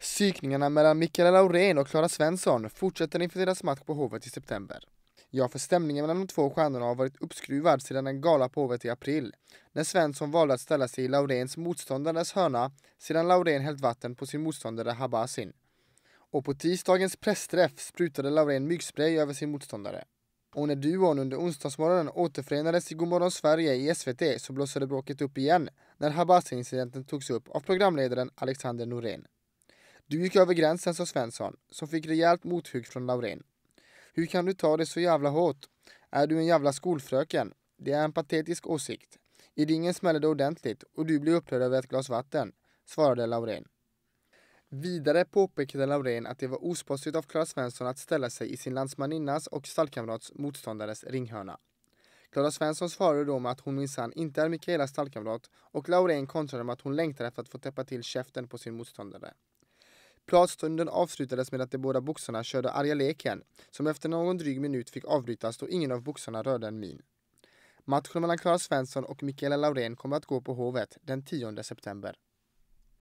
Psykningarna mellan Mikaela Laurén och Klara Svensson fortsätter inför deras match på Hovet i september. Ja, för stämningen mellan de två stjärnorna har varit uppskruvad sedan en gala på Hovet i april, när Svensson valde att ställa sig i Lauréns motståndares hörna sedan Laurén hällt vatten på sin motståndare Habasin. Och på tisdagens pressträff sprutade Laurén myggspray över sin motståndare. Och när duon under onsdagsmorgonen återförenades i Godmorgon Sverige i SVT så blossade bråket upp igen när Habasin-incidenten togs upp av programledaren Alexander Norén. Du gick över gränsen, sa Svensson, som fick rejält mothugg från Laurén. Hur kan du ta det så jävla hårt? Är du en jävla skolfröken? Det är en patetisk åsikt. I ringen smäller det ordentligt och du blir upprörd över ett glas vatten, svarade Laurén. Vidare påpekade Laurén att det var osportsligt av Klara Svensson att ställa sig i sin landsmaninnas och stallkamrats motståndares ringhörna. Klara Svensson svarade då med att hon minsann inte är Mikaelas stallkamrat och Laurén kontrade med att hon längtar efter att få täppa till käften på sin motståndare. Pratstunden avslutades med att de båda boxarna körde arga leken, som efter någon dryg minut fick avbrytas då ingen av boxarna rörde en min. Matchen mellan Klara Svensson och Mikaela Laurén kommer att gå på Hovet den 10 september.